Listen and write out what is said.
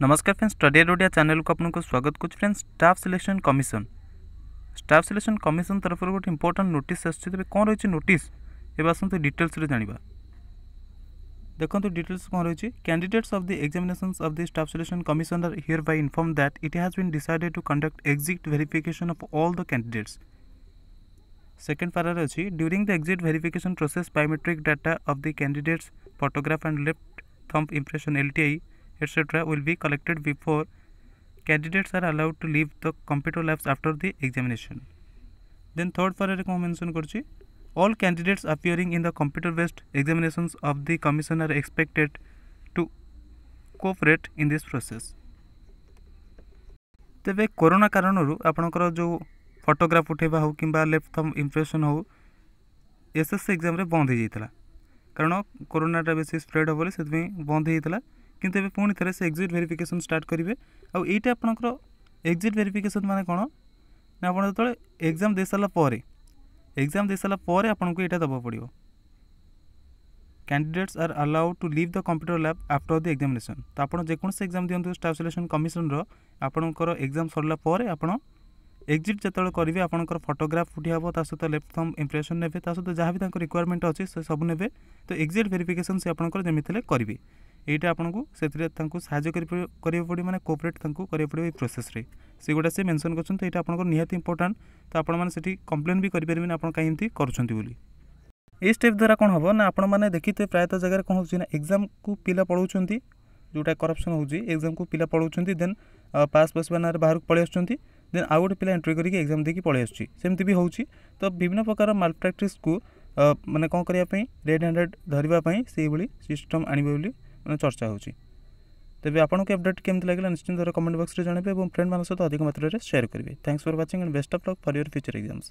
नमस्कार friends study Odia channel को आपको स्वागत करुँ friends staff selection commission staff selection commission तरफ गोटे इंपोर्टां नोट आसे कौन रही है नोट एवं आसतु डिटेल्स जाना देखो डिटेल्स तो कौन रही है candidates of the examination of the staff selection commission are hereby inform that it has been decided to conduct exit verification of all the candidates second पारार अच्छी during the exit verification process biometric data of the candidates photograph and left thumb impression L T I etc. will be collected before candidates are allowed to leave the computer labs after the examination. Then third paragraph mention करछि all candidates appearing in the computer based examinations of the commission are expected to cooperate in this process. ତେବେ corona କାରଣରୁ ଆପଣଙ୍କର ଯେଉଁ photograph ଉଠାଇବା ହେଉ କିମ୍ବା left thumb impression ହେଉ SSC ଏକ୍ଜାମ୍ରେ ବନ୍ଦ ହୋଇଯାଇଥିଲା କାରଣ କରୋନାଟା ବେଶୀ ସ୍ପ୍ରେଡ୍ ହେବ ବୋଲି ସେଥିପାଇଁ ବନ୍ଦ ହୋଇଯାଇଥିଲା কিন্তু ଏବେ ପୁଣି ଥରେ ସେ ଏକ୍ଜିଟ୍ ଭେରିଫିକେସନ୍ ଷ୍ଟାର୍ଟ କରିବେ ଆଉ ଏଇଟା ଆପଣଙ୍କର ଏକ୍ଜିଟ୍ ଭେରିଫିକେସନ୍ ମାନେ କ'ଣ ନା ଆପଣ ଯେତେବେଳେ ଏକ୍ଜାମ୍ ଦେଇସାରିଲା ପରେ ଏକ୍ଜାମ୍ ଦେଇସାରିଲା ପରେ ଆପଣଙ୍କୁ ଏଇଟା ଦେବାକୁ ପଡ଼ିବ candidates are allowed to leave the computer lab after the examination ତ ଆପଣ ଯେକୌଣସି ଏକ୍ଜାମ୍ ଦିଅନ୍ତୁ ଷ୍ଟାଫ୍ ସିଲେକ୍ସନ୍ କମିଶନ୍ର ଆପଣଙ୍କର ଏକ୍ଜାମ୍ ସରିଲା ପରେ ଆପଣ ଏକ୍ଜିଟ୍ ଯେତେବେଳେ କରିବେ ଆପଣଙ୍କର ଫଟୋଗ୍ରାଫ୍ ଉଠି ହେବ ତା ସହିତ ଲେଫ୍ଟ ଥମ୍ ଇମ୍ପ୍ରେସନ୍ ନେବେ ତା ସହିତ ଯାହା ବି ତାଙ୍କ ରିକ୍ୱାରମେଣ୍ଟ ଅଛି ସେ ସବୁ ନେବେ ତ ଏକ୍ଜିଟ୍ ଭେରିଫିକେସନ୍ ସେ ଆପଣଙ୍କର ଯେମିତି ହେଲେ କରିବେ यहाँ आपको साइड मैंने कोअपरेट पड़ो प्रोसेसरे से गुटा से मेनसन करा आप इंपोर्टां तो आपठी कम्प्लेन भी करें कहीं करुँचे स्टेप द्वारा कौन हम ना आपने देखते प्रायत जगार कौन होना एक्जाम को पिला पढ़ाऊँ जोटा करपसन होग्जाम को पिला पढ़ाऊँ देन पास बसवा ना बाहर को पलि देन आउ गए पिला एंट्री करके एग्जाम देखिए पलि सेमती भी होती तो विभिन्न प्रकार माल प्राक्ट को मैंने कौन करने रेड हैंडेड धरवाई से सिस्टम आने ন আলোচনা হউচি তebe আপনক আপডেট কেম লাগলে ইনসটিন দরে কমেন্ট বক্স রে জানে পে এবন ফ্রেন্ড মানসতো অধিক মাত্রা রে শেয়ার করবি thanks for watching and best of luck for your future exams